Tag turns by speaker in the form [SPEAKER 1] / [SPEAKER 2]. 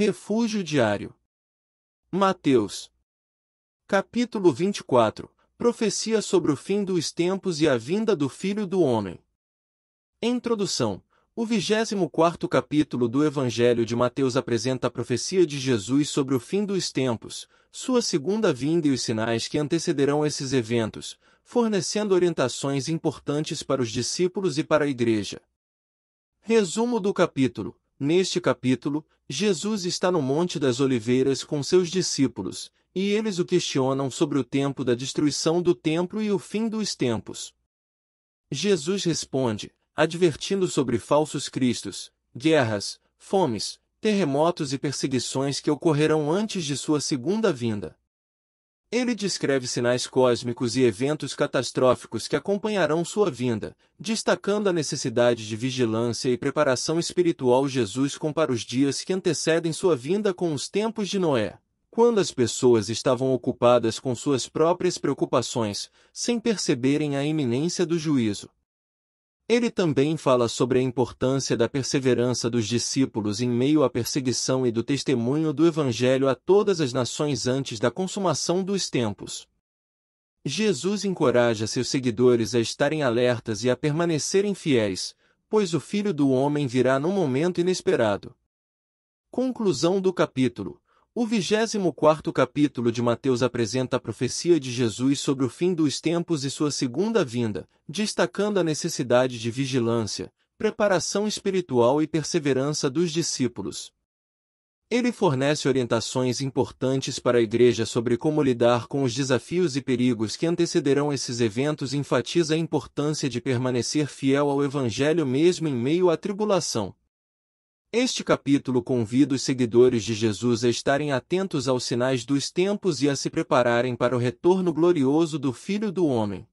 [SPEAKER 1] Refúgio diário. Mateus. Capítulo 24. Profecia sobre o fim dos tempos e a vinda do Filho do Homem. Introdução. O 24 capítulo do Evangelho de Mateus apresenta a profecia de Jesus sobre o fim dos tempos, sua segunda vinda e os sinais que antecederão esses eventos, fornecendo orientações importantes para os discípulos e para a igreja. Resumo do capítulo. Neste capítulo, Jesus está no Monte das Oliveiras com seus discípulos, e eles o questionam sobre o tempo da destruição do templo e o fim dos tempos. Jesus responde, advertindo sobre falsos cristos, guerras, fomes, terremotos e perseguições que ocorrerão antes de sua segunda vinda. Ele descreve sinais cósmicos e eventos catastróficos que acompanharão sua vinda, destacando a necessidade de vigilância e preparação espiritual. Jesus compara os dias que antecedem sua vinda com os tempos de Noé, quando as pessoas estavam ocupadas com suas próprias preocupações, sem perceberem a iminência do juízo. Ele também fala sobre a importância da perseverança dos discípulos em meio à perseguição e do testemunho do Evangelho a todas as nações antes da consumação dos tempos. Jesus encoraja seus seguidores a estarem alertas e a permanecerem fiéis, pois o Filho do Homem virá num momento inesperado. Conclusão do capítulo o 24 capítulo de Mateus apresenta a profecia de Jesus sobre o fim dos tempos e sua segunda vinda, destacando a necessidade de vigilância, preparação espiritual e perseverança dos discípulos. Ele fornece orientações importantes para a Igreja sobre como lidar com os desafios e perigos que antecederão esses eventos e enfatiza a importância de permanecer fiel ao Evangelho mesmo em meio à tribulação. Este capítulo convida os seguidores de Jesus a estarem atentos aos sinais dos tempos e a se prepararem para o retorno glorioso do Filho do Homem.